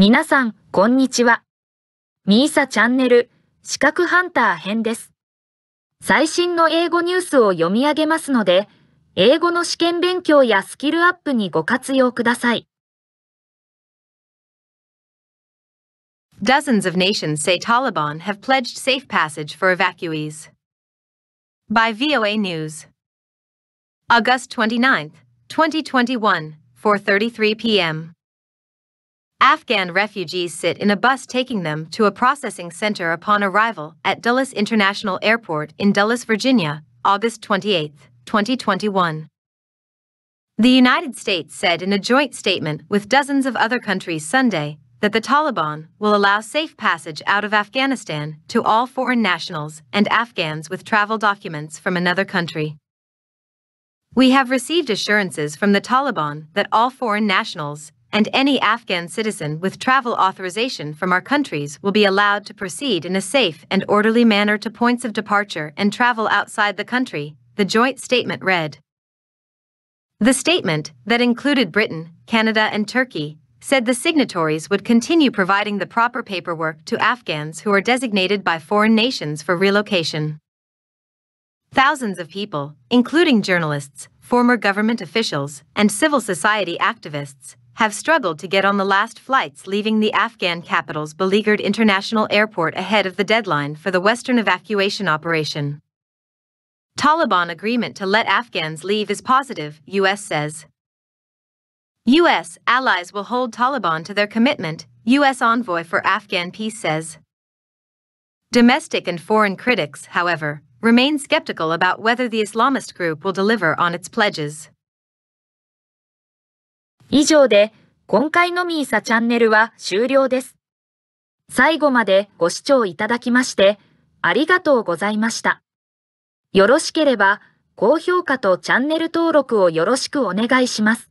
皆さん、こんにちは。ミーサチャンネル、資格ハンター編です。最新の英語ニュースを読み上げますので、英語の試験勉強やスキルアップにご活用ください。Dozens of nations say Taliban have pledged safe passage for evacuees. By VOA News. August 29, 2021, 4:33 p.m. Afghan refugees sit in a bus taking them to a processing center upon arrival at Dulles International Airport in Dulles, Virginia, August 28, 2021. The United States said in a joint statement with dozens of other countries Sunday that the Taliban will allow safe passage out of Afghanistan to all foreign nationals and Afghans with travel documents from another country. We have received assurances from the Taliban that all foreign nationals and any Afghan citizen with travel authorization from our countries will be allowed to proceed in a safe and orderly manner to points of departure and travel outside the country, the joint statement read. The statement, that included Britain, Canada, and Turkey, said the signatories would continue providing the proper paperwork to Afghans who are designated by foreign nations for relocation. Thousands of people, including journalists, former government officials, and civil society activists, have struggled to get on the last flights leaving the Afghan capital's beleaguered international airport ahead of the deadline for the Western evacuation operation. Taliban agreement to let Afghans leave is positive, U.S. says. U.S. allies will hold Taliban to their commitment, U.S. envoy for Afghan peace says. Domestic and foreign critics, however, remain skeptical about whether the Islamist group will deliver on its pledges. 以上で、今回のミーサチャンネルは終了です。最後までご視聴いただきまして、ありがとうございました。よろしければ、高評価とチャンネル登録をよろしくお願いします。